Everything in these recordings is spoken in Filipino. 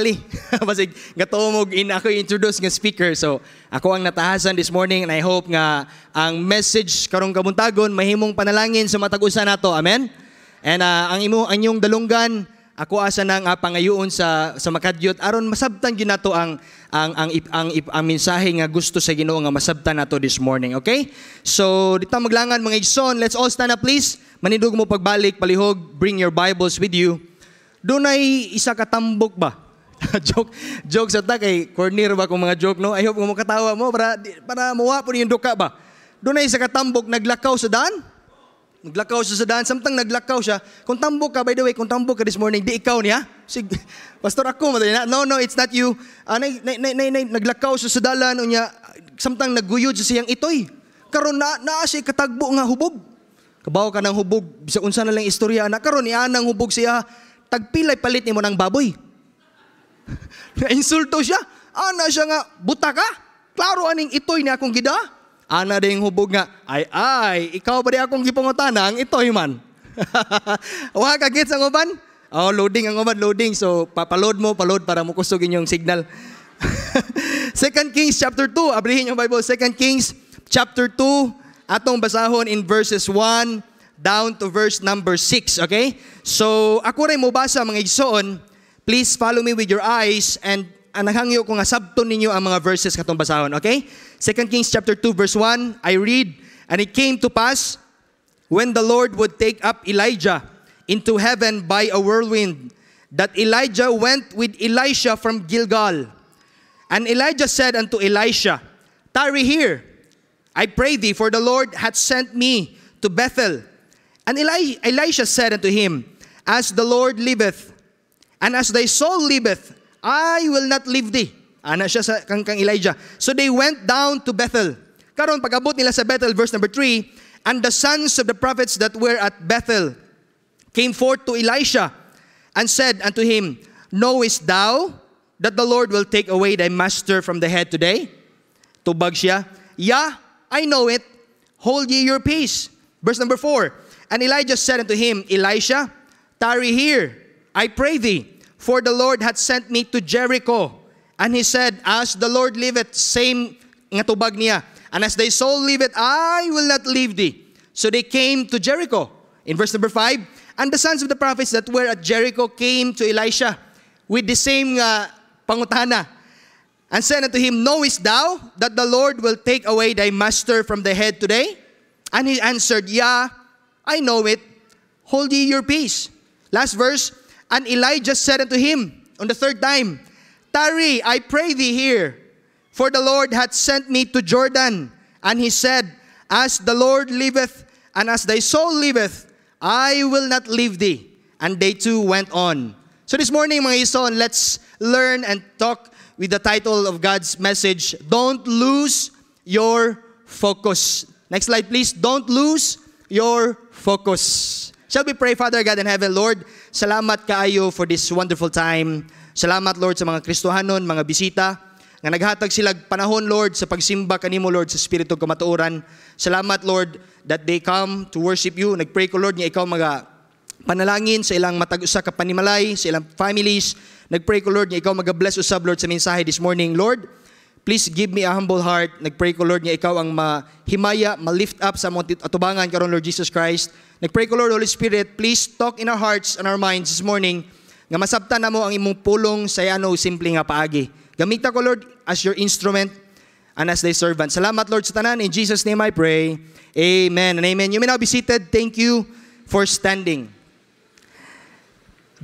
Ali. Basig, gatumog in ako introduce nga speaker. So, ako ang natahasan this morning and I hope nga ang message karong kabuntagon mahimong panalangin sa matag usa nato. Amen. And uh, ang imo ang inyong dalunggan ako asa nang uh, pangayoon sa sa makadyot aron masabtan gyud nato ang ang ang ang, ang, ang mensahe nga gusto sa Ginoo nga masabtan nato this morning, okay? So, dito maglangan mga igsoon, let's all stand up please. Manindog mo pagbalik palihog, bring your Bibles with you. Dunay isa ka tambok ba? joke, joke sa takay, corner ba kung mga joke, no? I hope mo katawa mo para, para muwa po niyong duka ba. Doon ay sa katambok, naglakaw sa daan. Naglakaw siya sa daan. Samtang naglakaw siya, kung tambok ka, by the way, kung tambok ka this morning, di ikaw niya. Sig Pastor ako, na. no, no, it's not you. Ah, na, na, na, na, na, naglakaw siya sa dalan, unya, ano samtang naguyod siya siyang itoy. Karon na, na siya katagbo nga hubog. Kabaw ka ng hubog, sa unsa na lang istorya na karon iya nang hubog siya, tagpilay palit ni mo ng baboy. Insulto siya. Ana siya nga, buta ka? Klaro aning itoy ni akong gida. Ana ding hubog nga, ay ay, ikaw ba di akong gipangutanang itoy man. Wa ka gets ang uban? Oh, loading ang uban, loading. So, papaload mo, paload para mo kusog inyong signal. 2 Kings chapter 2, abrihin yung Bible. 2 Kings chapter 2, atong basahon in verses 1 down to verse number 6, okay? So, ako rin basa mga igsoon, Please follow me with your eyes and naghangyo ko nga sabto ninyo ang mga verses katong basahon, okay? 2 Kings chapter 2 verse 1, I read, And it came to pass, when the Lord would take up Elijah into heaven by a whirlwind, that Elijah went with Elisha from Gilgal. And Elijah said unto Elisha, Tarry here, I pray thee, for the Lord hath sent me to Bethel. And Eli- Elisha said unto him, As the Lord liveth, And as thy soul liveth, I will not leave thee. Ana siya sa kang, kang Elijah. So they went down to Bethel. Karon pagabot nila sa Bethel, verse number 3, And the sons of the prophets that were at Bethel came forth to Elisha and said unto him, Knowest thou that the Lord will take away thy master from the head today? Tubag siya, Yeah, I know it. Hold ye your peace. Verse number 4, And Elijah said unto him, Elisha, tarry here I pray thee, for the Lord hath sent me to Jericho. And he said, As the Lord liveth, same nga tubag niya. And as thy soul liveth, I will not leave thee. So they came to Jericho. In verse number 5, And the sons of the prophets that were at Jericho came to Elisha with the same uh, pangutana. And said unto him, Knowest thou that the Lord will take away thy master from the head today? And he answered, Yeah, I know it. Hold ye your peace. Last verse, and Elijah said unto him on the third time, Tarry, I pray thee here, for the Lord hath sent me to Jordan. And he said, As the Lord liveth, and as thy soul liveth, I will not leave thee. And they two went on. So this morning, mga ison, let's learn and talk with the title of God's message, Don't Lose Your Focus. Next slide, please. Don't lose your focus. Shall we pray, Father God in heaven, Lord? salamat kaayo for this wonderful time. Salamat, Lord, sa mga Kristohanon, mga bisita, nga naghatag sila panahon, Lord, sa pagsimba kanimo, Lord, sa Espiritu Kamatuoran. Salamat, Lord, that they come to worship you. Nagpray ko, Lord, nga ikaw mga panalangin sa ilang matag-usa ka panimalay, sa ilang families. Nagpray ko, Lord, nga ikaw mag-bless usab, Lord, sa mensahe this morning. Lord, Please give me a humble heart. Nagpray ko, Lord, nga ikaw ang mahimaya, ma-lift up sa mga atubangan karon Lord Jesus Christ. Nagpray ko, Lord, Holy Spirit, please talk in our hearts and our minds this morning nga masabta na mo ang imong pulong sa ano simple nga paagi. Gamita ko, Lord, as your instrument and as thy servant. Salamat, Lord, sa tanan. In Jesus' name I pray. Amen and amen. You may now be seated. Thank you for standing.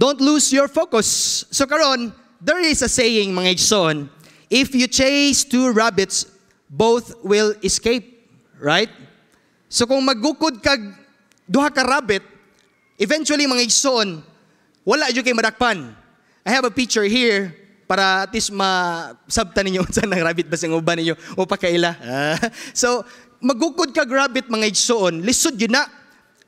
Don't lose your focus. So karon, there is a saying, mga Igson, If you chase two rabbits, both will escape, right? So kung magukod kag duha ka rabbit, eventually mga igsoon, wala jud kay madakpan. I have a picture here para at least ma-sabta ninyo unsa nang rabbit ba sing uban ninyo o pakaila. so magukod ka rabbit mga igsoon, lisod yun na.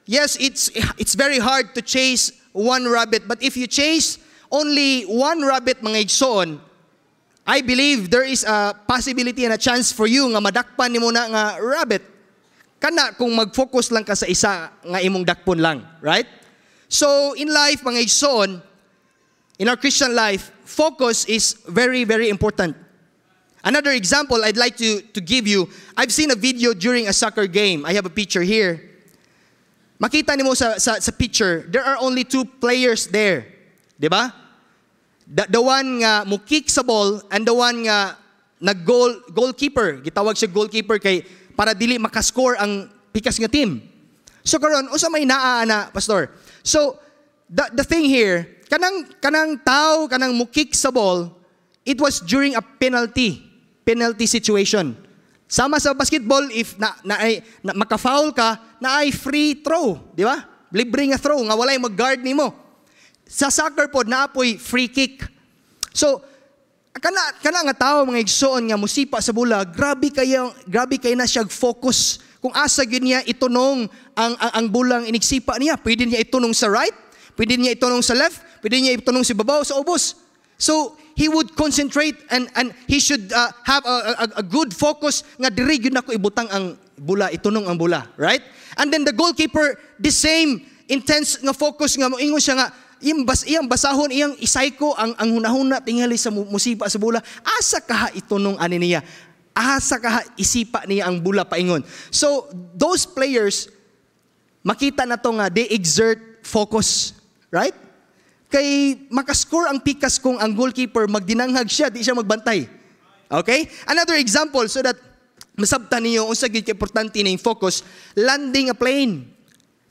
Yes, it's it's very hard to chase one rabbit, but if you chase only one rabbit mga igsoon, I believe there is a possibility and a chance for you nga madakpan nimo na nga rabbit. Kana kung mag-focus lang ka sa isa nga imong dakpon lang, right? So in life mga igsoon, in our Christian life, focus is very very important. Another example I'd like to, to give you, I've seen a video during a soccer game. I have a picture here. Makita nimo sa, sa, sa picture, there are only two players there. Diba? ba? the, the one nga mo kick sa ball and the one nga nag goal goalkeeper gitawag siya goalkeeper kay para dili makascore ang pikas nga team so karon usa may naa na pastor so the, the thing here kanang kanang tao kanang mo kick sa ball it was during a penalty penalty situation sama sa basketball if na, na, ay, na maka-foul ka na ay free throw di ba libre nga throw nga walay mag-guard nimo sa soccer pod na apoy free kick. So kana kana nga tao mga igsoon nga musipa sa bulag, grabe kayo grabe kay na siyag focus kung asa gyud niya itunong ang, ang ang bulang inigsipa niya, pwede niya itunong sa right, pwede niya itunong sa left, pwede niya itunong sa babaw sa ubos. So he would concentrate and and he should uh, have a, a, a good focus nga diri gyud nako ibutang ang bula, itunong ang bula, right? And then the goalkeeper the same intense nga focus nga moingon siya nga iyang, bas, iyang basahon, iyang isay ko, ang, ang hunahuna tingali sa musipa sa bula. Asa kaha ito nung ani niya? Asa kaha isipa niya ang bula paingon? So, those players, makita na to nga, they exert focus. Right? Kay makascore ang pikas kung ang goalkeeper, magdinanghag siya, di siya magbantay. Okay? Another example, so that masabtan niyo, unsa gid importante na yung focus, landing a plane.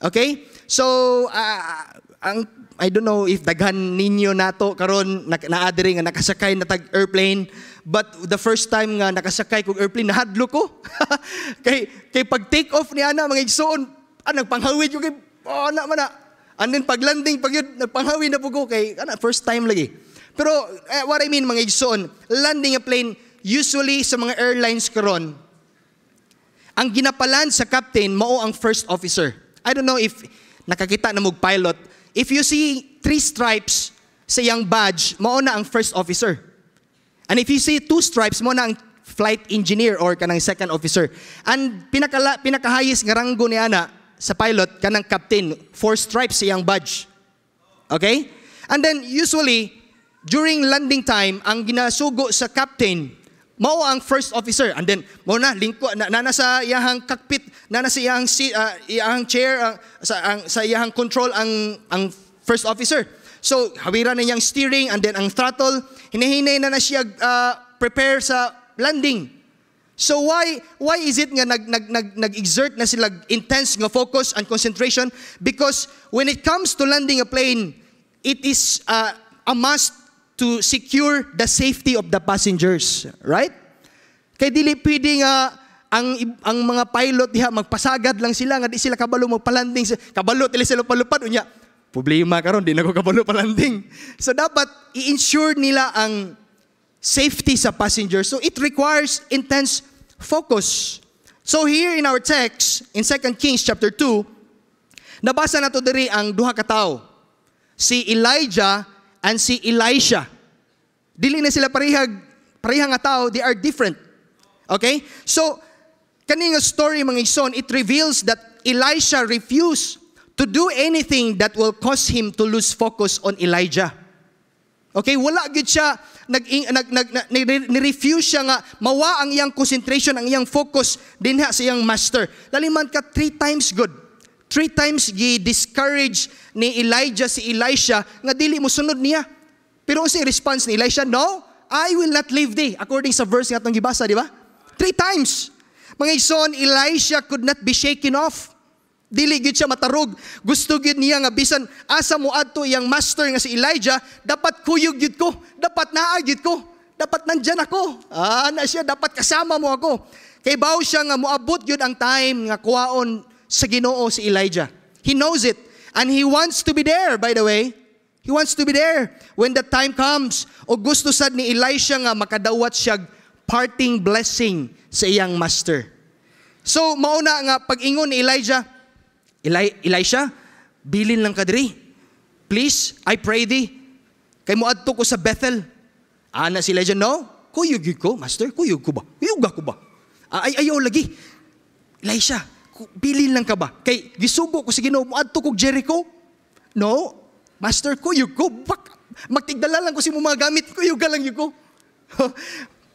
Okay? So, uh, ang I don't know if daghan ninyo nato karon na, naadiri nga nakasakay na tag airplane but the first time nga nakasakay kog airplane nahadlo ko kay kay pag take off ni ana mga igsoon ah, nagpanghawid ko kay oh ana man and then pag landing pag yun nagpanghawi na po ko kay ana first time lagi pero eh, what I mean mga igsoon landing a plane usually sa mga airlines karon ang ginapalan sa captain mao ang first officer I don't know if nakakita na mog pilot If you see three stripes sa iyang badge, mao na ang first officer. And if you see two stripes, mao na ang flight engineer or kanang second officer. And pinakala, pinakahayis nga ranggo ni ana sa pilot kanang captain, four stripes sa iyang badge. Okay? And then usually during landing time ang ginasugo sa captain mao ang first officer and then mao na lingko na, na nasa iyahang cockpit na nasa iyang seat, uh, iyang chair uh, sa ang sa iyang control ang ang first officer. So, hawiran na niyang steering and then ang throttle, hinihinay na na siya uh, prepare sa landing. So why why is it nga nag nag nag nag-exert na sila intense nga focus and concentration because when it comes to landing a plane, it is uh, a must to secure the safety of the passengers, right? Kay dili pwede nga ang ang mga pilot diha magpasagad lang sila nga di sila kabalo magpalanding kabalo tili sila palupad unya problema karon di nako kabalo palanding so dapat i-ensure nila ang safety sa passenger so it requires intense focus so here in our text in 2 Kings chapter 2 nabasa nato diri ang duha ka tawo si Elijah and si Elisha dili na sila parihag pareha nga tao they are different okay so Kani nga story mga ison, it reveals that Elisha refused to do anything that will cause him to lose focus on Elijah. Okay, wala gud siya nag, nag, nag, ni-refuse siya nga mawa ang iyang concentration, ang iyang focus dinha sa iyang master. Laliman ka three times good. Three times gi-discourage ni Elijah si Elisha nga dili mo sunod niya. Pero ang si response ni Elisha, no, I will not leave thee according sa verse nga atong gibasa, di ba? Three times. Mga ison, Elisha could not be shaken off. Dili gid siya matarog. Gusto gid niya nga bisan asa mo adto iyang master nga si Elijah, dapat kuyog gid ko, dapat naa ko, dapat nandyan ako. Ah, na siya dapat kasama mo ako. Kay bawo siya nga moabot gyud ang time nga kuwaon sa Ginoo si Elijah. He knows it and he wants to be there by the way. He wants to be there when the time comes. O gusto sad ni Elisha nga makadawat siya parting blessing sa iyang master. So, mauna nga, pag-ingon ni Elijah, Eli Elisha, bilin lang ka diri. Please, I pray thee. Kay mo adto ko sa Bethel. Ana ah, si Elijah, no? Kuyog ko, master, kuyog ko ba? Kuyog ako ba? Ah, ay, ayaw lagi. Elisha, bilin lang ka ba? Kay gisugo ko sa Ginoo mo adto kog Jericho. No? Master ko ko. Bak, magtigdala lang ko si mo mga gamit ko yug lang yug ko.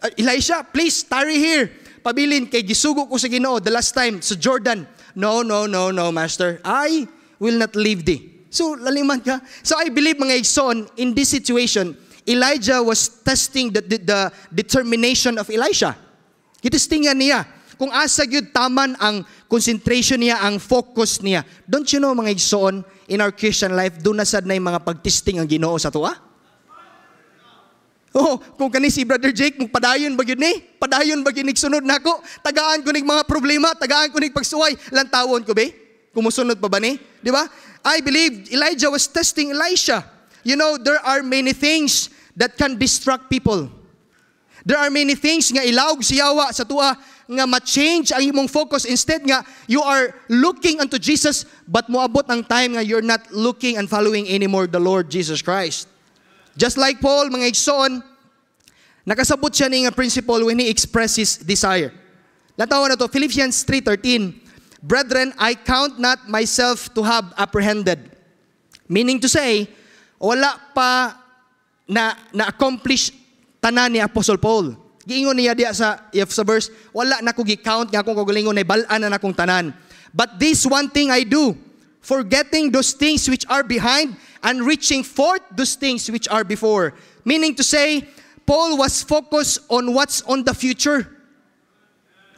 Uh, Elisha, please, tarry here. Pabilin, kay gisugo ko sa ginoo the last time sa Jordan. No, no, no, no, master. I will not leave thee. So, laliman ka. So, I believe mga igsoon, in this situation, Elijah was testing the, the, the determination of Elisha. Gitistingan niya kung asa gyud taman ang concentration niya, ang focus niya. Don't you know mga igsoon, in our Christian life, do na sad na mga pagtisting ang Ginoo sa tuwa? Oh, kung kani si Brother Jake, padayon ba ni? Padayon ba yun sunod na ako? Tagaan ko ning mga problema, tagaan ko ning pagsuway, lantawon ko be? Kumusunod pa ba ni? Di ba? I believe Elijah was testing Elisha. You know, there are many things that can distract people. There are many things nga ilawg siyawa sa tua nga ma-change ang imong focus. Instead nga, you are looking unto Jesus, but moabot ang time nga you're not looking and following anymore the Lord Jesus Christ. Just like Paul, mga igsoon, nakasabot siya ng principle when he expresses desire. Latawa na to, Philippians 3.13, Brethren, I count not myself to have apprehended. Meaning to say, wala pa na na-accomplish tanan ni Apostle Paul. Giingon niya diya sa if sa verse, wala na ko gi-count nga akong kagalingon ay balaan na na akong tanan. But this one thing I do, forgetting those things which are behind and reaching forth those things which are before. Meaning to say, Paul was focused on what's on the future.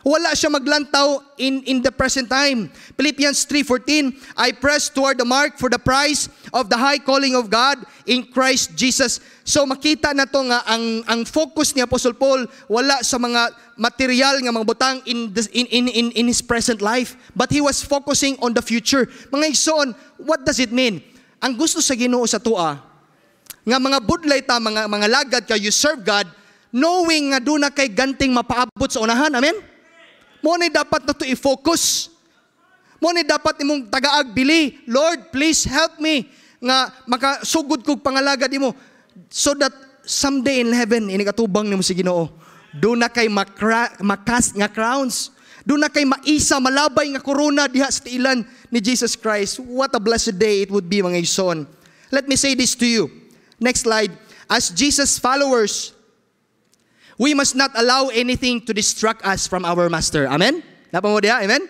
Wala siya maglantaw in, in the present time. Philippians 3.14, I press toward the mark for the prize of the high calling of God in Christ Jesus. So makita na to nga ang, ang focus ni Apostle Paul wala sa mga material nga mga butang in, this, in, in, in, in his present life. But he was focusing on the future. Mga igsoon, what does it mean? ang gusto sa Ginoo sa tua nga mga budlay ta mga mga lagad kay you serve God knowing nga duna kay ganting mapaabot sa unahan amen mo ni dapat na to i-focus mo ni dapat imong tagaag bili Lord please help me nga makasugod kog pangalagad imo so that someday in heaven ini katubang nimo si Ginoo do na kay makra, makas nga crowns doon na kay maisa, malabay nga korona diha sa tiilan ni Jesus Christ. What a blessed day it would be mga ison. Let me say this to you. Next slide. As Jesus followers, we must not allow anything to distract us from our Master. Amen? Napa mo diha? Amen?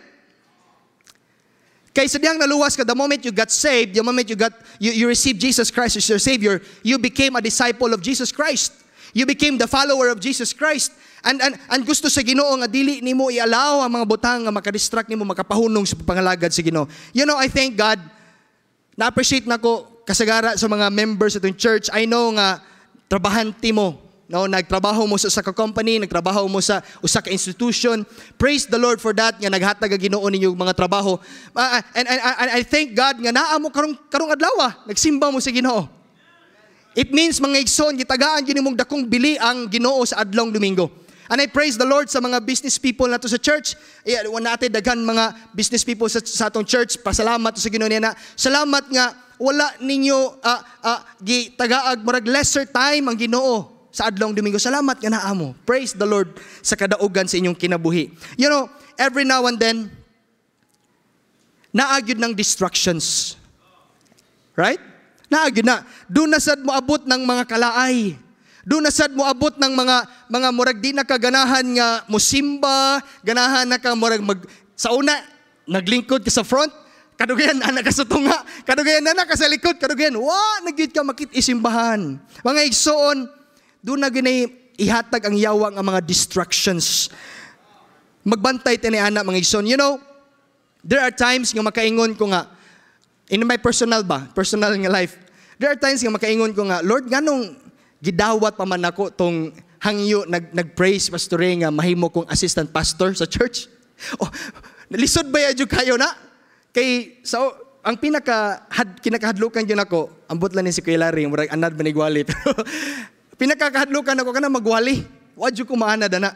Kaysa diyang naluwas ka, the moment you got saved, the moment you got you, you received Jesus Christ as your Savior, you became a disciple of Jesus Christ. You became the follower of Jesus Christ. And, and, and gusto sa Ginoo nga dili nimo ialaw ang mga butang nga makadistract nimo makapahunong sa pangalagad sa Ginoo. You know, I thank God. Na-appreciate nako kasagara sa mga members sa itong church. I know nga trabahante mo. No, nagtrabaho mo sa usa ka company, nagtrabaho mo sa usa ka institution. Praise the Lord for that nga naghatag ang Ginoo ninyo mga trabaho. Uh, ah, and, ah, and, and, and I thank God nga naa mo karong karong adlaw, ah. nagsimba mo sa Ginoo. It means mga igsoon, gitagaan yun mong dakong bili ang ginoo sa adlong Domingo. And I praise the Lord sa mga business people nato sa church. Iwan yeah, natin daghan mga business people sa, sa atong church. Pasalamat sa ginoo niya na. Salamat nga wala ninyo uh, uh, gitagaag murag lesser time ang ginoo sa adlong Domingo. Salamat nga naa mo. Praise the Lord sa kadaogan sa inyong kinabuhi. You know, every now and then, naagyod ng distractions. Right? Naagin na. Doon na sad mo abot ng mga kalaay. Doon na sad mo abot ng mga mga murag di nakaganahan nga musimba, ganahan na ka murag mag sa una naglingkod ka sa front, kadugayan ana ka sa kadugayan na ka kadugayan wa nagid ka makit isimbahan. Mga igsoon, doon na ginay ihatag ang yawang ang mga distractions. Magbantay tani ana mga igsoon. You know, there are times nga makaingon ko nga in my personal ba, personal nga life, there are times nga makaingon ko nga, Lord, ganong gidawat pa man ako tong hangyo nag nag pastor pastore nga mahimo kong assistant pastor sa church. Oh, lisod ba yadyo kayo na? Kay so ang pinaka had, kinakahadlukan yun ako, ambot lang ni si Kuya Larry, murag anad manigwali. Pero pinakakahadlukan ako kana magwali. Wadyo ko maana dana.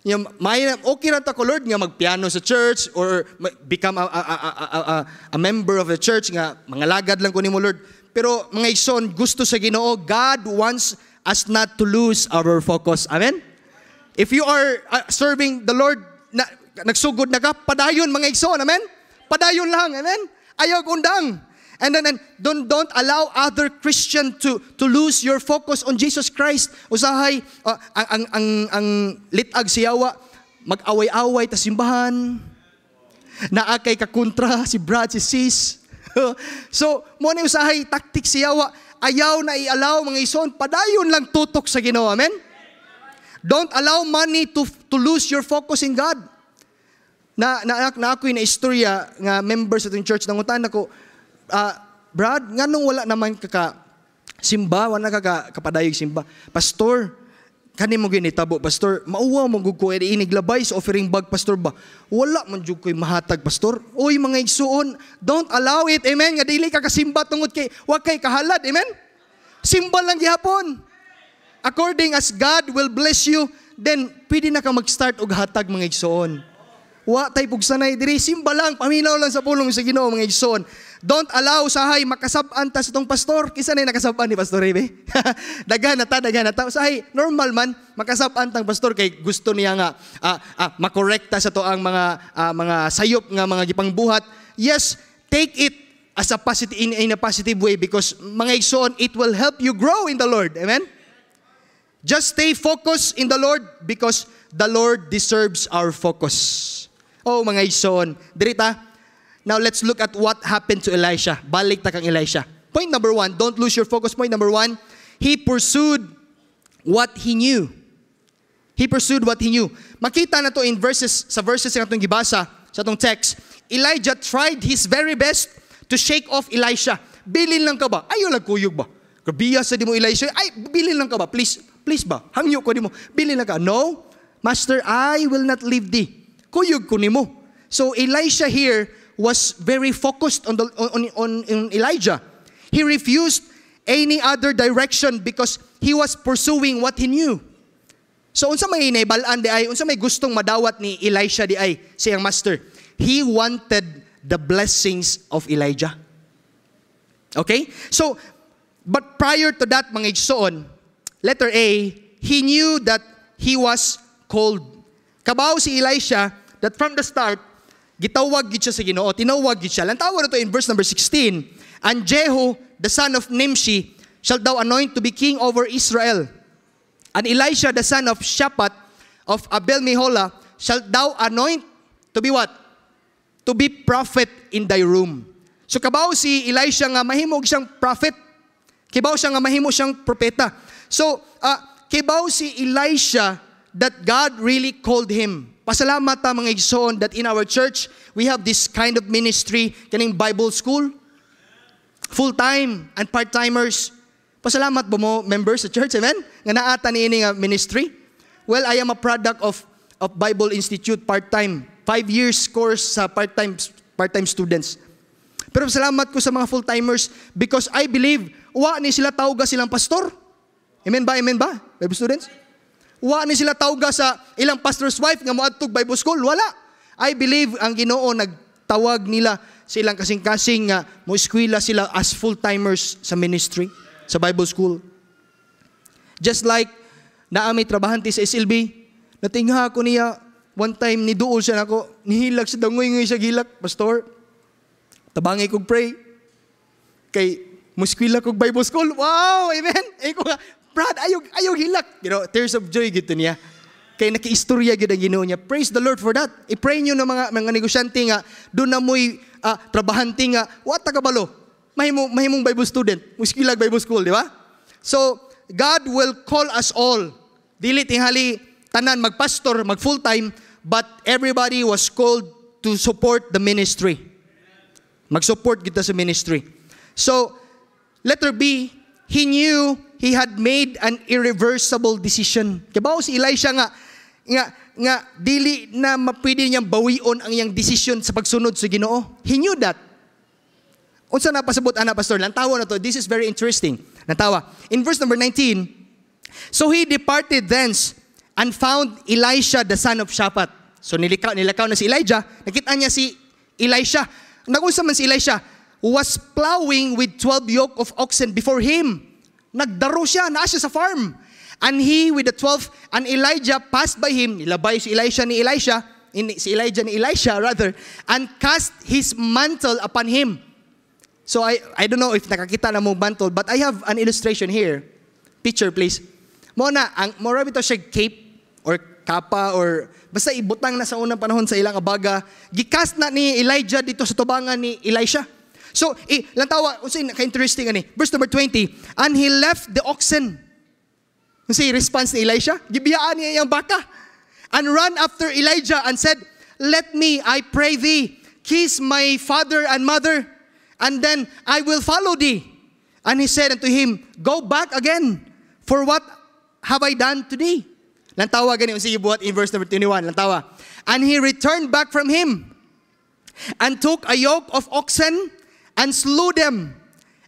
Nga may, okay na ta ko Lord nga magpiano sa church or become a, a, a, a, a, a member of the church nga mangalagad lang ko ni mo Lord. Pero mga ison gusto sa Ginoo God wants us not to lose our focus. Amen. If you are uh, serving the Lord na, nagsugod na ka, padayon mga igsoon. Amen. Padayon lang. Amen. Ayaw undang. And then, and don't, don't allow other Christian to, to lose your focus on Jesus Christ. Usahay, uh, ang, ang, ang, ang litag siyawa, mag-away-away ta simbahan. Naa kay kontra si Brad, si Sis. so, mo ni usahay taktik siyawa, ayaw na i-allow mga ison, padayon lang tutok sa Ginoo. Amen? Don't allow money to, to lose your focus in God. Na, na, na ako'y na istorya nga members sa church, nangutan ako, na uh, Brad, nga nung wala naman ka simba, wala kaka kapadayog simba. Pastor, kani mo ginitabo, pastor, mauwa mo gud ko inig sa offering bag, pastor ba? Wala man jug koy mahatag, pastor. Oy mga igsuon, don't allow it. Amen. Nga dili ka kasimba tungod kay wag kay kahalad. Amen. Simba lang gihapon. According as God will bless you, then pwede na ka mag-start og hatag mga igsuon. Wa tay pugsanay diri simba lang paminaw lang sa pulong sa Ginoo mga igsoon. Don't allow sahay makasab-an ta sa pastor. Kisa nay nakasab-an ni Pastor Rebe. daghan na ta, daghan na ta. Sahay normal man makasab-an tang pastor kay gusto niya nga uh, uh, makorekta sa to ang mga uh, mga sayop nga mga gipangbuhat. Yes, take it as a positive in, in a positive way because mga igsoon it will help you grow in the Lord. Amen. Just stay focused in the Lord because the Lord deserves our focus. Oh mga ison, dirita. Now let's look at what happened to Elisha. Balik ta kang Elisha. Point number one, don't lose your focus. Point number one, he pursued what he knew. He pursued what he knew. Makita na to in verses, sa verses na itong gibasa, sa itong text. Elijah tried his very best to shake off Elisha. Bilin lang ka ba? Ayaw lang kuyog ba? Kabiya sa di mo Elisha. Ay, bilin lang ka ba? Please, please ba? Hangyo ko di mo. Bilin lang ka. No, Master, I will not leave thee kuyog ko nimo. So Elisha here was very focused on, the, on, on, on Elijah. He refused any other direction because he was pursuing what he knew. So unsa may inaybalan di ay, unsa may gustong madawat ni Elisha di ay, siyang master. He wanted the blessings of Elijah. Okay? So, but prior to that, mga igsoon, letter A, he knew that he was called. Kabaw si Elisha, that from the start, gitawag gid siya sa Ginoo, tinawag gid siya. Ang tawag nito in verse number 16, and Jehu, the son of Nimshi, shall thou anoint to be king over Israel. And Elisha, the son of Shaphat of Abel Meholah, shall thou anoint to be what? To be prophet in thy room. So kabaw si Elisha nga mahimog siyang prophet. Kibaw siya nga mahimo siyang propeta. So, uh, kibaw si Elisha that God really called him. Pasalamat ta ah, mga igsoon that in our church, we have this kind of ministry, kaning Bible school, full-time and part-timers. Pasalamat ba mo members sa church, amen? Nga naata ni ini nga ministry. Well, I am a product of, of Bible Institute part-time. Five years course sa part-time part-time students. Pero salamat ko sa mga full-timers because I believe, wa ni sila tawga silang pastor. Amen ba? Amen ba? Bible students? Wa ni sila tawga sa ilang pastor's wife nga moadtog Bible school, wala. I believe ang Ginoo nagtawag nila sa ilang kasing-kasing nga mo eskwela sila as full-timers sa ministry, sa Bible school. Just like naami trabahante sa SLB, natingha ko niya one time ni duol siya nako, nihilag sa dangoy-ngoy sa gilak, pastor. Tabangay kog pray. Kay mo muskwila kog Bible school. Wow, amen. Ay ko Brad, ayaw, ayaw hilak. You know, tears of joy gito niya. Kaya nakiistorya gito ang ginoo niya. Praise the Lord for that. I-pray nyo ng mga, mga negosyante nga, doon na mo'y uh, trabahante nga, what takabalo? Mahimong, mahimong Bible student. Muskilag Bible school, di ba? So, God will call us all. Dili tinghali, tanan, magpastor, mag full time, but everybody was called to support the ministry. Mag-support kita sa ministry. So, letter B, he knew he had made an irreversible decision. Kabaw si Elisha nga, nga, nga dili na mapwede niyang bawion ang iyang decision sa pagsunod sa Ginoo. He knew that. Unsa na pasabot ana pastor? Lantawa na to. This is very interesting. Natawa. In verse number 19, so he departed thence and found Elisha the son of Shaphat. So nilikaw, nilakaw na si Elijah. Nakita niya si Elisha. Nagusa man si Elisha was plowing with 12 yoke of oxen before him. Nagdaro siya, naa siya sa farm. And he with the 12 and Elijah passed by him, nilabay si Elisha ni Elisha, in, si Elijah ni Elisha rather, and cast his mantle upon him. So I, I don't know if nakakita na mo mantle, but I have an illustration here. Picture please. Mo na, ang mora bitaw siya cape or kapa or basta ibutang na sa unang panahon sa ilang abaga. Gicast na ni Elijah dito sa tubangan ni Elisha. So, i, lantawa, unsay ka-interesting ani. Verse number 20, and he left the oxen. Unsay response ni Elisha? Gibiyaan niya iyang baka. And ran after Elijah and said, Let me, I pray thee, kiss my father and mother, and then I will follow thee. And he said unto him, Go back again, for what have I done to thee? Lantawa gani unsay gibuhat in verse number 21, lantawa. And he returned back from him, and took a yoke of oxen, and slew them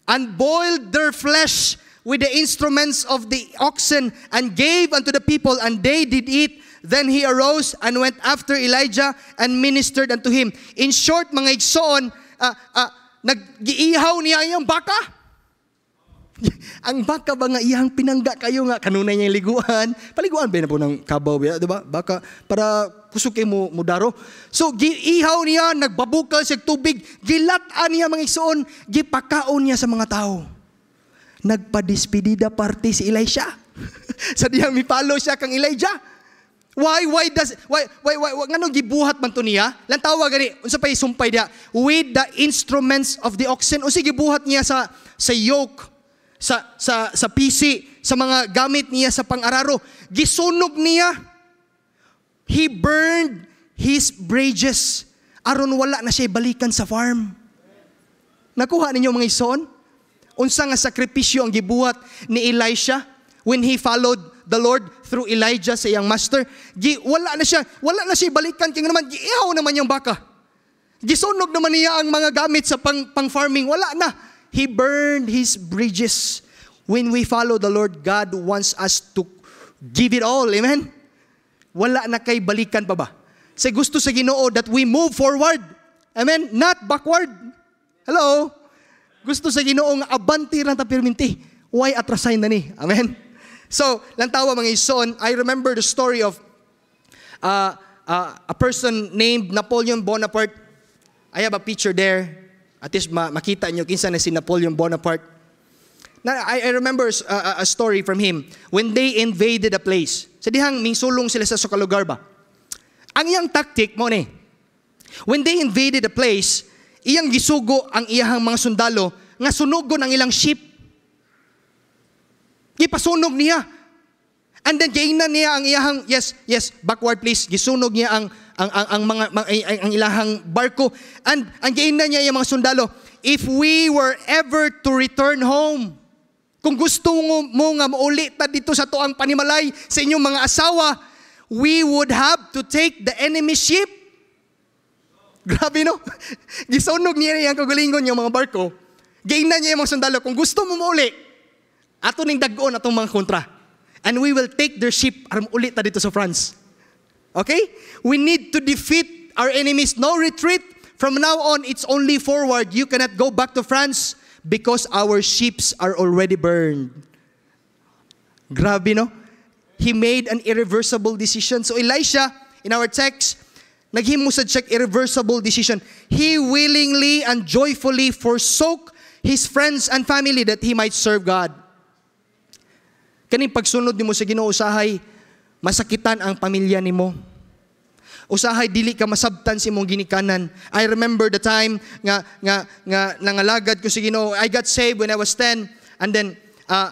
and boiled their flesh with the instruments of the oxen and gave unto the people, and they did eat. Then he arose and went after Elijah and ministered unto him. In short, mga igsoon, uh, uh, nag-iihaw niya yung baka. ang baka ba nga iyang pinangga kayo nga kanunay niya liguan. Paliguan ba na po ng kabaw, di ba? Baka para kusukay mo mudaro. So giihaw niya nagbabukal sa tubig, gilat-an niya mga igsoon, gipakaon niya sa mga tao. Nagpadispedida party si Elisha. sa diyang mipalo siya kang Elijah. Why why does why why why, why ngano gibuhat man to niya? Lan tawag gani unsa pa sumpay diya with the instruments of the oxen o sige buhat niya sa sa yoke sa, sa, sa PC, sa mga gamit niya sa pang-araro. Gisunog niya. He burned his bridges. Aron wala na siya balikan sa farm. Nakuha ninyo mga ison? Unsa nga sakripisyo ang gibuhat ni Elisha when he followed the Lord through Elijah sa iyang master. Gi, wala na siya, wala na siya balikan kay naman, giihaw naman yung baka. Gisunog naman niya ang mga gamit sa pang, pang farming, wala na. He burned his bridges. When we follow the Lord, God wants us to give it all. Amen? Wala na kay balikan pa ba? Sa gusto sa ginoo that we move forward. Amen? Not backward. Hello? Gusto sa ginoo ginoong abanti rin ta pirminti. Why atrasain na ni? Amen? So, lang lantawa mga ison, I remember the story of uh, uh, a person named Napoleon Bonaparte. I have a picture there. At least ma- makita nyo kinsa na si Napoleon Bonaparte. Na, I, I remember a, a story from him. When they invaded a place, sa dihang mingsulong sila sa Sukalugar ba? Ang iyang tactic mo ni, when they invaded a place, iyang gisugo ang iyang mga sundalo nga sunugon ang ilang ship. Gipasunog niya. And then gainan niya ang iyang, yes, yes, backward please, gisunog niya ang ang, ang, ang mga ang, ang, ang ilahang barko. And ang giinan niya yung mga sundalo, if we were ever to return home, kung gusto mo, mo nga mauli ta dito sa tuang panimalay sa inyong mga asawa, we would have to take the enemy ship. Grabe no? Gisunog niya yung kagalingon yung mga barko. Gainan niya yung mga sundalo. Kung gusto mo mauli, ato ning dagon atong mga kontra. And we will take their ship aram ulit ta dito sa France. Okay? We need to defeat our enemies. No retreat. From now on, it's only forward. You cannot go back to France because our ships are already burned. Grabe, no? He made an irreversible decision. So Elisha, in our text, naghimusad siya irreversible decision. He willingly and joyfully forsook his friends and family that he might serve God. Kaning pagsunod ni mo sa Ginoo usahay masakitan ang pamilya nimo. Usahay dili ka masabtan si imong ginikanan. I remember the time nga nga nga nangalagad ko si Ginoo. I got saved when I was 10 and then uh,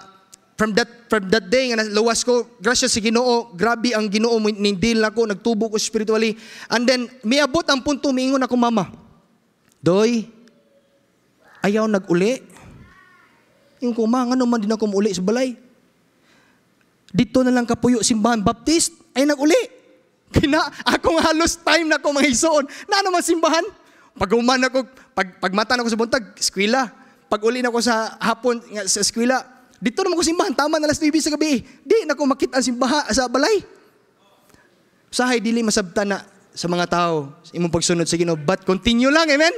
from that from that day nga luwas ko grasya si Ginoo grabe ang Ginoo nindil ako nagtubo ko spiritually and then miabot ang punto miingon ako mama doy ayaw naguli yung kuma ngano man din ako muli sa balay dito na lang kapuyo simbahan Baptist ay naguli. Kina, akong halos time na ko manghisoon. Na ano man simbahan? Pag uman ako, pag, pagmata na ko sa buntag, eskwela. Pag uli na ko sa hapon, nga, sa eskwela, dito naman ko simbahan, tama na last 9 sa gabi. Di na ko makita ang simbahan sa balay. Usahay, dili masabta na sa mga tao, sa imong pagsunod sa Ginoo, but continue lang, amen?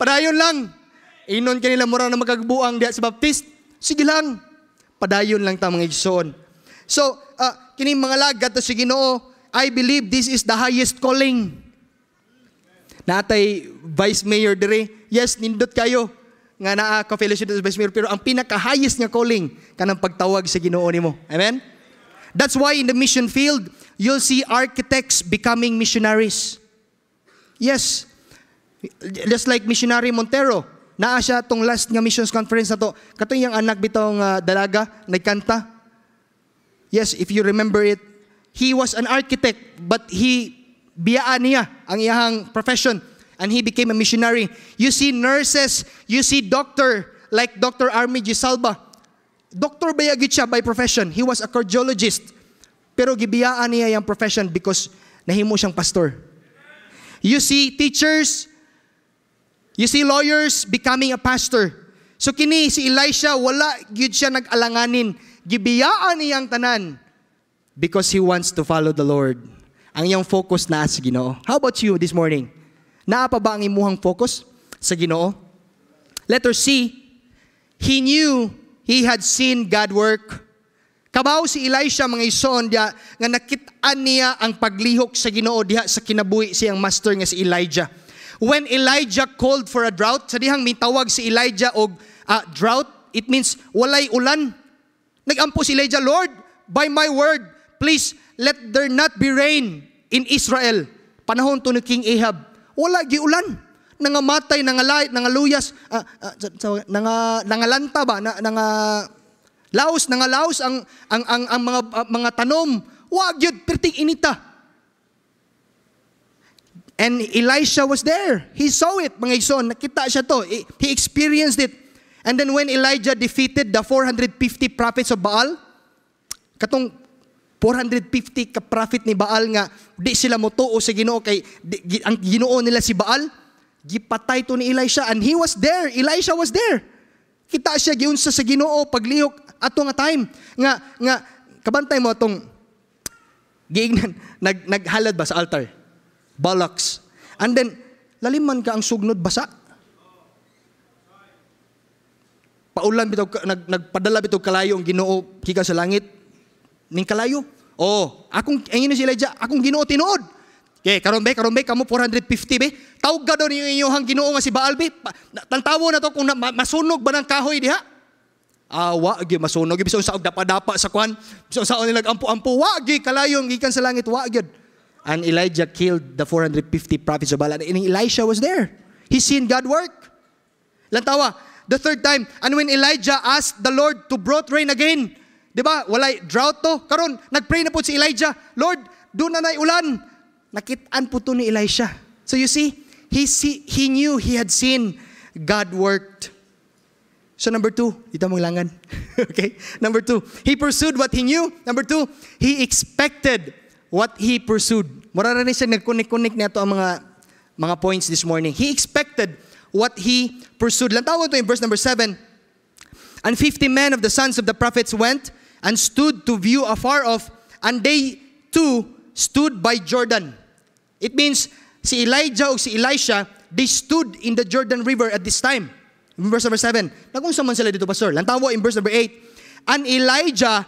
Padayon lang. Inon kanila mura na magkagbuang diha sa Baptist. Sige lang. Padayon lang ta mga igsoon. So, uh, kining mga lagat to si Ginoo, I believe this is the highest calling. Natay Vice Mayor dire, yes, nindot kayo nga naa ka fellowship sa Vice Mayor pero ang pinaka-highest nga calling kanang pagtawag sa Ginoo nimo. Amen. That's why in the mission field, you'll see architects becoming missionaries. Yes. Just like missionary Montero, naa siya tong last nga missions conference na to. Katong yang anak bitong uh, dalaga nagkanta Yes, if you remember it, he was an architect, but he biyaan niya ang iyahang profession and he became a missionary. You see nurses, you see doctor like Dr. Army Gisalba. Doctor bayagit siya by profession? He was a cardiologist. Pero gibiyaan niya yung profession because nahimo siyang pastor. You see teachers, you see lawyers becoming a pastor. So kini si Elisha wala gud siya nag-alanganin gibiyaan ang tanan because he wants to follow the Lord. Ang iyang focus na sa Ginoo. How about you this morning? Naa pa ba ang imuhang focus sa Ginoo? Letter C, he knew he had seen God work. Kabaw si Elisha mga ison dia nga nakitaan niya ang paglihok sa Ginoo diha sa kinabuhi siyang master nga si Elijah. When Elijah called for a drought, sa dihang mitawag si Elijah og uh, drought, it means walay ulan. Nagampo si Elijah, Lord, by my word, please let there not be rain in Israel. Panahon to ni King Ahab, wala giulan. Nangamatay, nangalay, nangaluyas, uh, uh, so, nanga, nangalanta ba, na, nanga, laos, nangalaos ang, ang, ang, ang mga, uh, mga tanom. Wag yun, perting inita. And Elisha was there. He saw it, mga ison. Nakita siya to. He experienced it. And then when Elijah defeated the 450 prophets of Baal, katong 450 ka prophet ni Baal nga di sila motuo sa Ginoo kay di, ang Ginoo nila si Baal, gipatay to ni Elisha and he was there. Elisha was there. Kita siya giunsa sa Ginoo paglihok ato nga time nga nga kabantay mo atong giingnan nag naghalad ba sa altar? Balaks. And then laliman ka ang sugnod basa paulan bitaw nag, nagpadala bitaw kalayo ang Ginoo kika sa langit ning kalayo. Oh, akong ang si Elijah, akong Ginoo tinuod. Okay, karon ba karon ba kamo 450 ba? Tawag gado ni inyong Ginoo nga si Baal ba? Tantawo na to kung na, masunog ba ng kahoy diha? Awa ah, gi masunog bisan sa dapa-dapa sa kwan. Bisan sa nilag ampo-ampo wa gi gikan sa langit wa gyud. And Elijah killed the 450 prophets of Baal and Elisha was there. He seen God work. Lantawa, the third time. And when Elijah asked the Lord to brought rain again, di ba, walay drought to. Karon, nagpray na po si Elijah, Lord, doon na na'y ulan. Nakitaan po to ni Elijah. So you see, he, see, he knew he had seen God worked. So number two, dito mong langan. okay? Number two, he pursued what he knew. Number two, he expected what he pursued. Mura na rin siya nagkunik-kunik na ang mga, mga points this morning. He expected what he pursued. Lang tawag to in verse number 7. And 50 men of the sons of the prophets went and stood to view afar off, and they too stood by Jordan. It means si Elijah o si Elisha, they stood in the Jordan River at this time. In verse number 7. Nagkong man sila dito, Pastor? tawag in verse number 8. And Elijah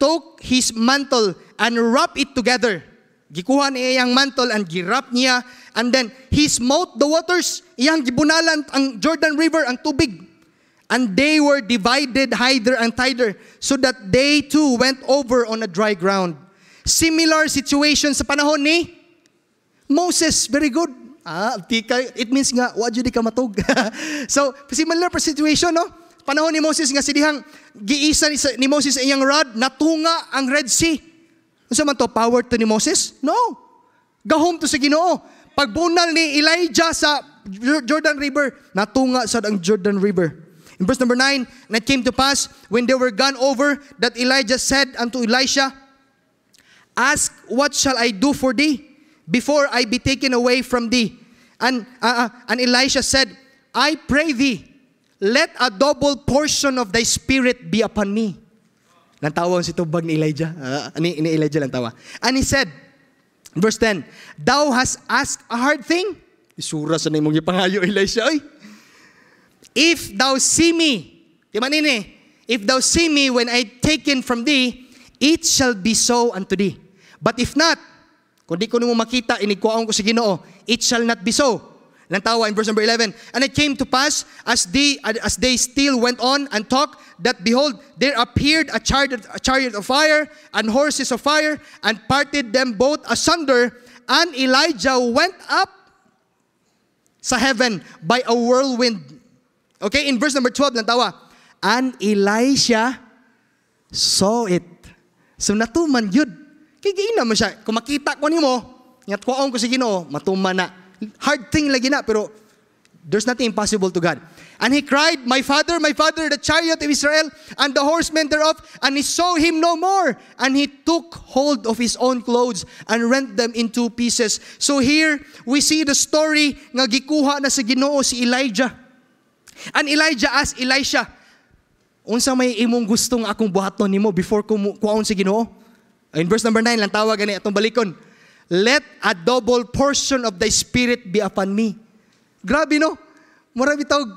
took his mantle and wrapped it together Gikuha ni iyang mantle and girap niya. And then, he smote the waters. Iyang gibunalan ang Jordan River, ang tubig. And they were divided hither and thither so that they too went over on a dry ground. Similar situation sa panahon ni Moses. Very good. Ah, tika, it means nga, wadyo di ka matog. so, similar pa situation, no? Panahon ni Moses nga sidihang giisa ni Moses iyang rod, natunga ang Red Sea. Unsa man to power to ni Moses? No. Gahom to sa Ginoo. Pagbunal ni Elijah sa Jordan River, natunga sa ang Jordan River. In verse number 9, and it came to pass, when they were gone over, that Elijah said unto Elisha, Ask, what shall I do for thee, before I be taken away from thee? And, uh, uh and Elisha said, I pray thee, let a double portion of thy spirit be upon me. Nang tawa si tubag ni Elijah. Uh, ni, ni Elijah lang tawa. And he said, verse 10, Thou hast asked a hard thing. Isura sa na imong ipangayo, Elijah. Oy. If thou see me, di man ini, if thou see me when I taken from thee, it shall be so unto thee. But if not, kung di ko nimo makita, inigkuaon ko sa si Ginoo, it shall not be so ng tawa in verse number 11. And it came to pass, as they, as they still went on and talked, that behold, there appeared a chariot, a chariot of fire and horses of fire, and parted them both asunder. And Elijah went up sa heaven by a whirlwind. Okay, in verse number 12 ng tawa. And Elijah saw it. So natuman yud. Kaya naman siya. Kung makita ko ni mo, ngat ko ko si Ginoo, matuman na hard thing lagi na, pero there's nothing impossible to God. And he cried, My father, my father, the chariot of Israel and the horsemen thereof. And he saw him no more. And he took hold of his own clothes and rent them in two pieces. So here we see the story nga gikuha na sa Ginoo si Elijah. And Elijah asked Elisha, Unsa may imong gustong akong buhaton nimo before kuaon si Ginoo? In verse number 9 lang tawag gani atong balikon let a double portion of the Spirit be upon me. Grabe no? Mura bitog.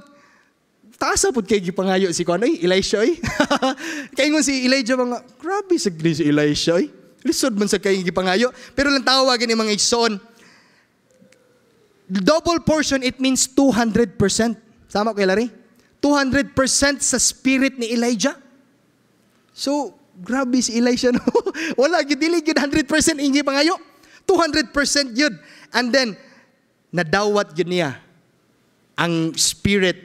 Taasa pud kay gipangayo si kuno ay Elisha ay. kay ngon si Elijah mga grabe sa si Elisha ay. Lisod man sa kay gipangayo. Pero lang tawagin ni mga igsoon. Double portion it means 200%. Tama ko kay Larry? 200% sa spirit ni Elijah. So, grabe si Elisha no. Wala gid dili gid 100% ingi pangayo. 200% yun. And then, nadawat yun niya ang spirit,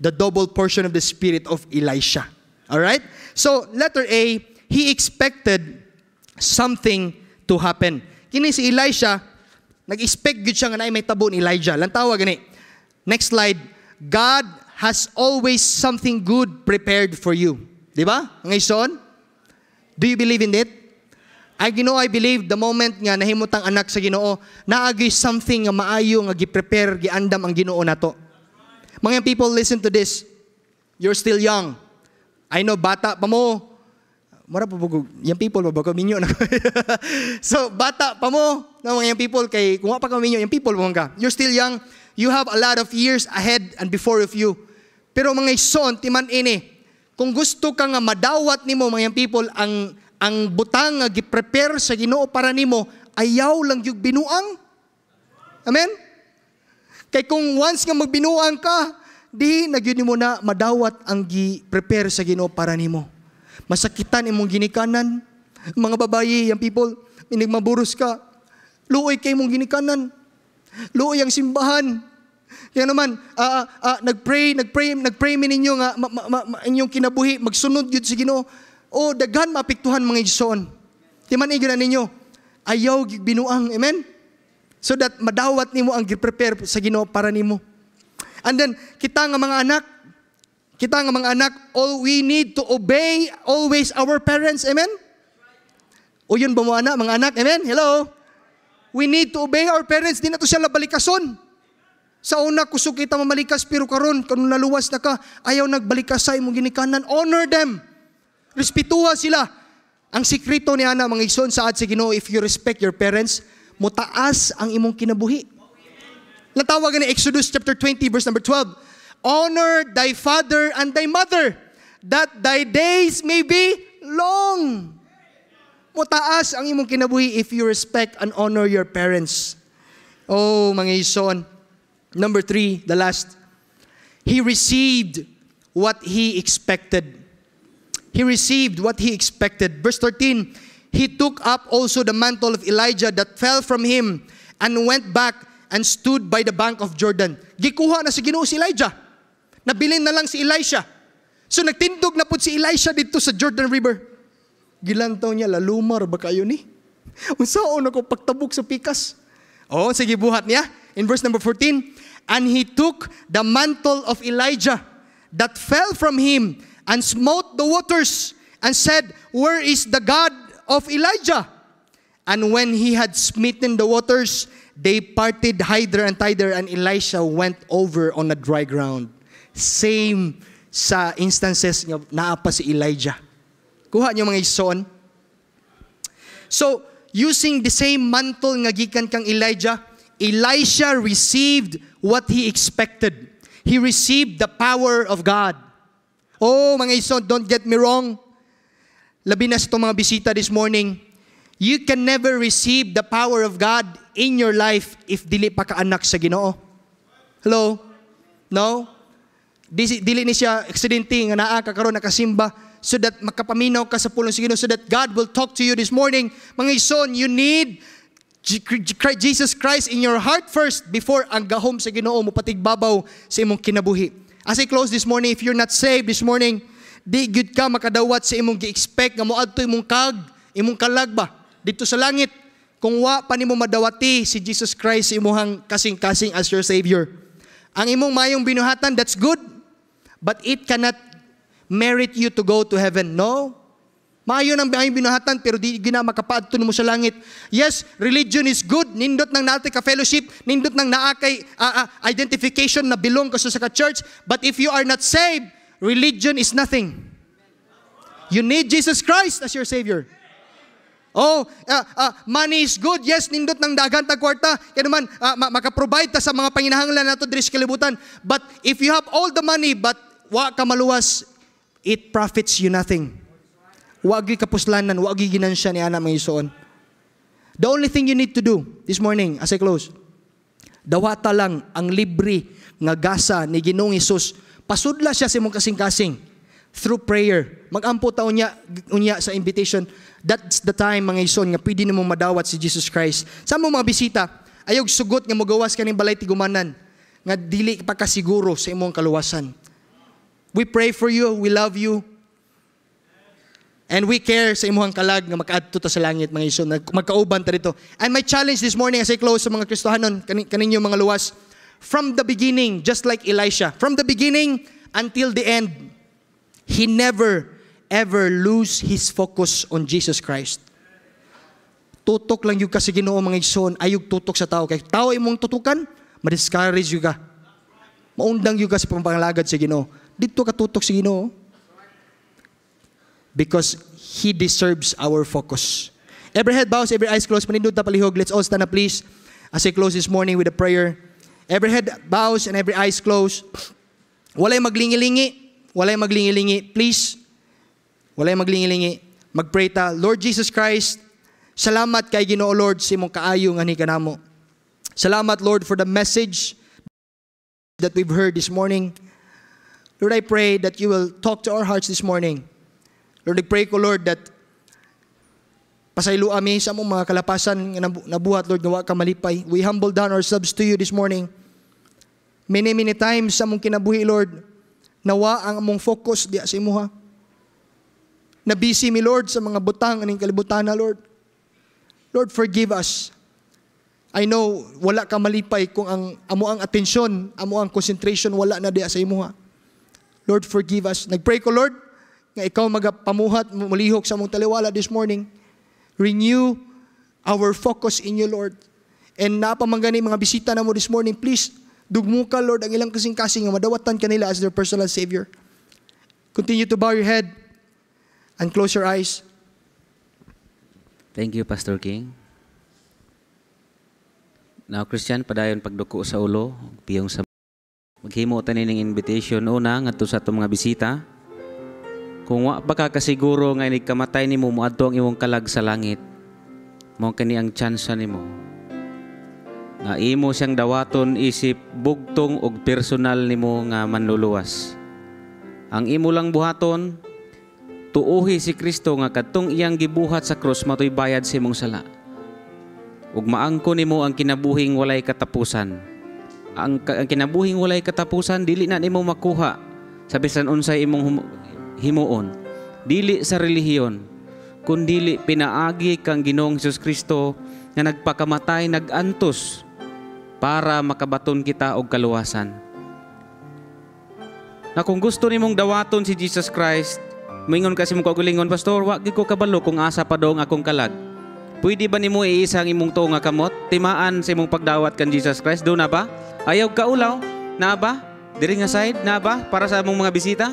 the double portion of the spirit of Elisha. Alright? So, letter A, he expected something to happen. Kini si Elisha, nag-expect good siya nga na may tabo ni Elijah. Lantawa gani. Next slide. God has always something good prepared for you. Di ba? Ngayon, do you believe in it? I Ginoo I believe the moment nga nahimutang anak sa Ginoo naagay something nga maayo nga gi-prepare giandam ang Ginoo nato. Mga people listen to this. You're still young. I know bata pa mo. Mura pa bugog. Yung people ba minyo na. so bata pa mo na mga yung people kay kung pa ka minyo yung people mo ka. You're still young. You have a lot of years ahead and before of you. Pero mga ison timan ini kung gusto ka nga madawat nimo mga yung people ang ang butang nga gi-prepare sa Ginoo para nimo ayaw lang yung binuang. Amen? Kay kung once nga magbinuang ka, di nagyud mo na madawat ang gi-prepare sa Ginoo para nimo. Masakitan imong ginikanan. Mga babayi, yung people, inig maburus ka. Luoy kay imong ginikanan. Luoy ang simbahan. Kaya naman, uh, uh, nag-pray, nag-pray mi ninyo nga ma, ma, ma, inyong kinabuhi, magsunod gyud sa Ginoo o daghan mapiktuhan mga igsoon. Timan na ninyo, ayaw binuang, amen? So that madawat nimo ang gi-prepare sa Ginoo para nimo. And then kita nga mga anak, kita nga mga anak, all we need to obey always our parents, amen? O yun ba mo anak, mga anak, amen? Hello? We need to obey our parents, di na to sila balikason. Sa una, kusog kita mamalikas, pero karon, kung naluwas na ka, ayaw nagbalikas sa imong ginikanan, honor them. Respetuha sila. Ang sikrito ni Ana, mga igsoon sa at si Ginoo, if you respect your parents, mutaas ang imong kinabuhi. Natawag ni Exodus chapter 20 verse number 12, Honor thy father and thy mother, that thy days may be long. Mutaas ang imong kinabuhi if you respect and honor your parents. Oh, mga ison. Number three, the last. He received what he expected he received what he expected. Verse 13, he took up also the mantle of Elijah that fell from him and went back and stood by the bank of Jordan. Gikuha na si Ginoo si Elijah. Nabilin na lang si Elisha. So nagtindog na po si Elisha dito sa Jordan River. Gilantaw niya, lalumar ba kayo ni? Unsa Unsaon ako pagtabok sa pikas? Oh, sige buhat niya. In verse number 14, And he took the mantle of Elijah that fell from him and smote the waters and said, Where is the God of Elijah? And when he had smitten the waters, they parted hither and thither, and Elisha went over on a dry ground. Same sa instances niya, naapa si Elijah. Kuha niyo mga ison. So, using the same mantle nga gikan kang Elijah, Elisha received what he expected. He received the power of God. Oh, mga ison, don't get me wrong. Labi na sa mga bisita this morning. You can never receive the power of God in your life if dili pa ka sa Ginoo. Hello? No? Dili, ni siya aksidente nga naa ka karon nakasimba so that makapaminaw ka sa pulong sa Ginoo so that God will talk to you this morning. Mga ison, you need Jesus Christ in your heart first before ang gahom sa Ginoo mo patigbabaw sa imong kinabuhi. As I close this morning, if you're not saved this morning, di gyud ka makadawat sa imong gi-expect nga moadto imong kag, imong kalag ba didto sa langit kung wa pa nimo madawati si Jesus Christ sa imong kasing-kasing as your savior. Ang imong mayong binuhatan, that's good, but it cannot merit you to go to heaven. No, Maayo ng biyahing binuhatan, pero di ginamakapadto kapaadto mo sa langit. Yes, religion is good. Nindot ng natin ka fellowship, nindot ng naa kay uh, ah, uh, ah, identification na belong ka sa ka-church. But if you are not saved, religion is nothing. You need Jesus Christ as your Savior. Oh, uh, uh, money is good. Yes, nindot ng dagan tag kwarta. Kaya naman, uh, makaprovide ta sa mga panginahanglan nato diri sa kalibutan. But if you have all the money but wa ka maluwas, it profits you nothing. Wagi kapuslanan, wagi ginansya ni ana mangisuon. The only thing you need to do this morning as I close. Dawata lang ang libre nga gasa ni Ginoong Hesus. Pasudla siya sa imong kasing-kasing through prayer. Magampo ta niya, unya sa invitation. That's the time mga ison nga pwede nimo madawat si Jesus Christ. Sa mo mga bisita, ayog sugot nga mogawas kaning balay tigumanan nga dili pa kasiguro sa imong kaluwasan. We pray for you, we love you. And we care sa imuhang kalag nga makaadto ta sa langit mga iso magkauban ta dito. And my challenge this morning as I close sa mga Kristohanon kanin, kaninyo mga luwas from the beginning just like Elisha from the beginning until the end he never ever lose his focus on Jesus Christ. Tutok lang yung ka sa Ginoo mga igsoon ayog tutok sa tao kay tao imong tutukan ma-discourage yung ka. Maundang yung ka sa pampangalagad sa Ginoo. Dito ka tutok sa Ginoo. because He deserves our focus. Every head bows, every eyes closed. Panindot na Let's all stand up, please, as I close this morning with a prayer. Every head bows and every eyes closed. Walay maglingilingi. lingi Walay maglingilingi. lingi Please. Walay maglingilingi. Magpray ta. Lord Jesus Christ, salamat kay Ginoo Lord si imong kaayo nga kanamo. Salamat Lord for the message that we've heard this morning. Lord, I pray that you will talk to our hearts this morning. Lord, I pray ko, Lord, that pasaylo ami sa mong mga kalapasan nga nabuhat, Lord, nga ka malipay. We humble down ourselves to you this morning. Many, many times sa mong kinabuhi, Lord, nawa ang among focus diya sa imuha. Na busy mi, Lord, sa mga butang aning kalibutan na, Lord. Lord, forgive us. I know, wala ka malipay kung ang amo ang atensyon, amo ang concentration, wala na diya sa imuha. Lord, forgive us. Nagpray ko, Lord, nga ikaw magapamuhat, mulihok sa mong taliwala this morning. Renew our focus in you, Lord. And napamanggani mga bisita na mo this morning, please, dugmo ka, Lord, ang ilang kasing-kasing nga madawatan kanila as their personal Savior. Continue to bow your head and close your eyes. Thank you, Pastor King. Now, Christian, padayon pagduko sa ulo, piyong sa maghimo tanin ng invitation una ngadto sa atong mga bisita. Kung wa pa ka kasiguro nga inigkamatay nimo moadto ang imong kalag sa langit, mo kini ang tsansa nimo. Nga imo siyang dawaton isip bugtong og personal nimo nga manluluwas. Ang imo lang buhaton tuohi si Kristo nga katong iyang gibuhat sa krus matoy bayad sa imong sala. Ug maangko nimo ang kinabuhing walay katapusan. Ang, ang kinabuhing walay katapusan dili na nimo makuha sa bisan unsay imong himuon dili sa relihiyon kundi pinaagi kang Ginoong Hesus Kristo nga nagpakamatay nagantos para makabaton kita og kaluwasan na kung gusto nimong dawaton si Jesus Christ Mingon kasi mo kagulingon, Pastor, wag ko kabalo kung asa pa daw ang akong kalag. Pwede ba nimo iisa ang imong tuong kamot? Timaan sa imong pagdawat kan Jesus Christ, do na ba? Ayaw ka ulaw? Na ba? Diri nga side, na ba? Para sa among mga bisita?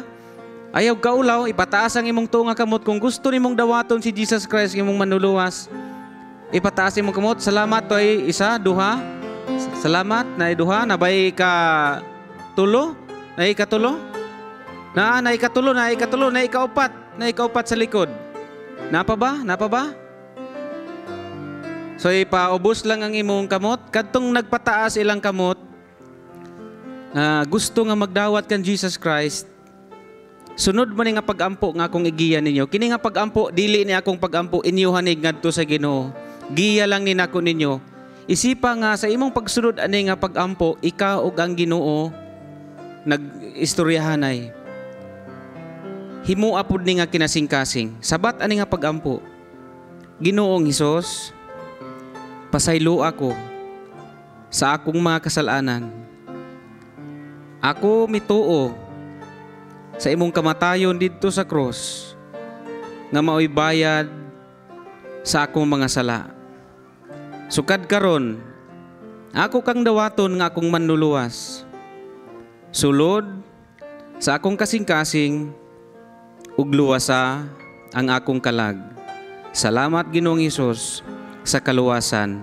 Ayaw ka ulaw, ipataas ang imong tunga kamot. Kung gusto nimong dawaton si Jesus Christ, imong manuluwas, ipataas imong kamot. Salamat to ay isa, duha. Salamat na duha, nabay ka tulo, na ikatulo. Na, na ikatulo, na ikatulo, na ikaupat, na ikaupat sa likod. Napa ba? Napa ba? So ipaubos lang ang imong kamot. Kadtong nagpataas ilang kamot, na ah, gusto nga magdawat kan Jesus Christ, Sunod man nga pagampo nga akong igiya ninyo. Kini nga pagampo, dili ni akong pagampo, inyuhanig ngadto sa ginoo. Giya lang ni nako ninyo. Isipa nga sa imong pagsunod ani nga pagampo, ikaw ug ang ginoo nagistoryahanay. Himua pud ni nga kinasingkasing. Sabat ani nga pagampo. Ginoong Hesus, pasaylo ako sa akong mga kasalanan. Ako mituo sa imong kamatayon didto sa krus nga mao'y bayad sa akong mga sala. Sukad karon, ako kang dawaton nga akong manluluwas. Sulod sa akong kasing-kasing ug luwasa ang akong kalag. Salamat Ginoong Hesus sa kaluwasan.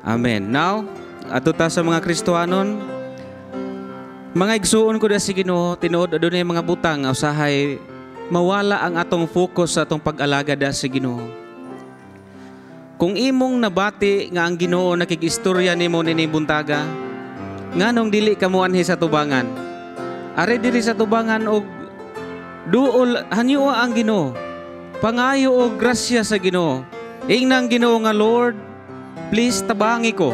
Amen. Now, ato ta sa mga Kristohanon, mga igsuon ko na si Ginoo tinuod adunay mga butang usahay mawala ang atong focus sa atong pag-alaga da si Ginoo. Kung imong nabati nga ang Ginoo nakigistorya nimo ni buntaga, nganong dili kamo anhi sa tubangan? Are diri sa tubangan og duol hanyo ang Ginoo. Pangayo og grasya sa Ginoo. Ingnang Ginoo nga Lord, please tabangi ko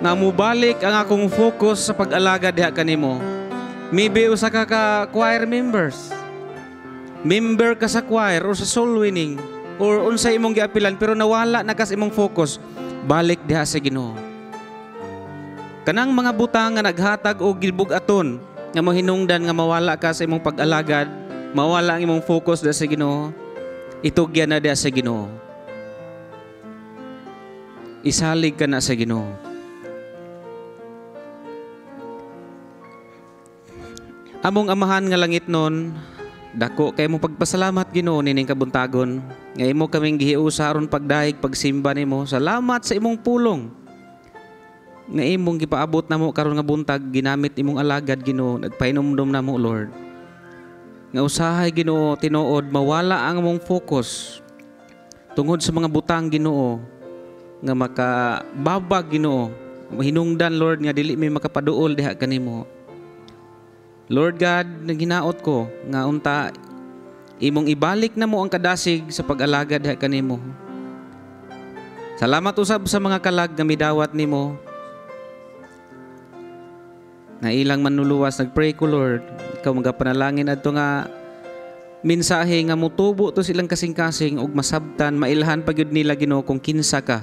na mubalik ang akong focus sa pag-alaga diha kanimo. Maybe usa ka ka choir members. Member ka sa choir or sa soul winning or unsa imong giapilan pero nawala na kas imong focus balik diha sa Ginoo. Kanang mga butang nga naghatag og gibug-aton nga mahinungdan nga mawala ka sa imong pag-alagad, mawala ang imong focus diha sa Ginoo, itugyan na diha sa Ginoo. Isalig ka na sa Ginoo. Among amahan nga langit nun, dako kay mo pagpasalamat Ginoo nining kabuntagon. Nga imo kaming gihiusa aron pagdayeg pagsimba nimo. Salamat sa imong pulong. Nga imong gipaabot na mo karon nga buntag ginamit imong alagad Ginoo na mo, Lord. Nga usahay Ginoo tinuod mawala ang among focus tungod sa mga butang Ginoo nga makababag Ginoo. mahinungdan, Lord nga dili mi makapaduol diha kanimo Lord God, naginaot ko nga unta imong ibalik na mo ang kadasig sa pag alagad ha kanimo. Salamat usab sa mga kalag nga midawat nimo. Na ilang manuluwas nagpray ko Lord, ikaw magapanalangin adto nga mensahe nga mutubo to silang kasing-kasing og masabtan mailhan pa nila Ginoo kung kinsa ka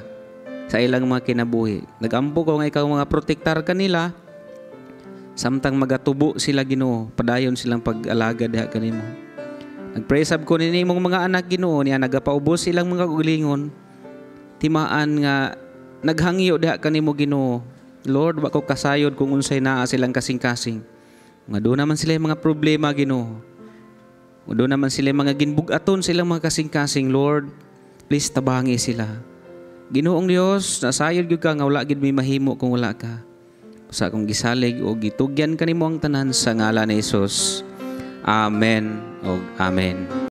sa ilang mga kinabuhi. Nagampo ko nga ikaw mga protektar kanila samtang magatubo sila Ginoo padayon silang pag-alaga diha kanimo nagpray sab ko ni imong mga anak Ginoo niya nagapaubos silang mga gulingon timaan nga naghangyo diha kanimo Ginoo Lord wa kasayod kung unsay naa silang kasing-kasing nga do naman sila mga problema Ginoo do naman sila mga ginbugaton silang mga kasing-kasing Lord please tabangi sila Ginoong Dios nasayod gyud ka nga wala gid may mahimo kung wala ka sa akong gisalig o gitugyan kanimo ang tanan sa ngalan ni Hesus. Amen og Amen.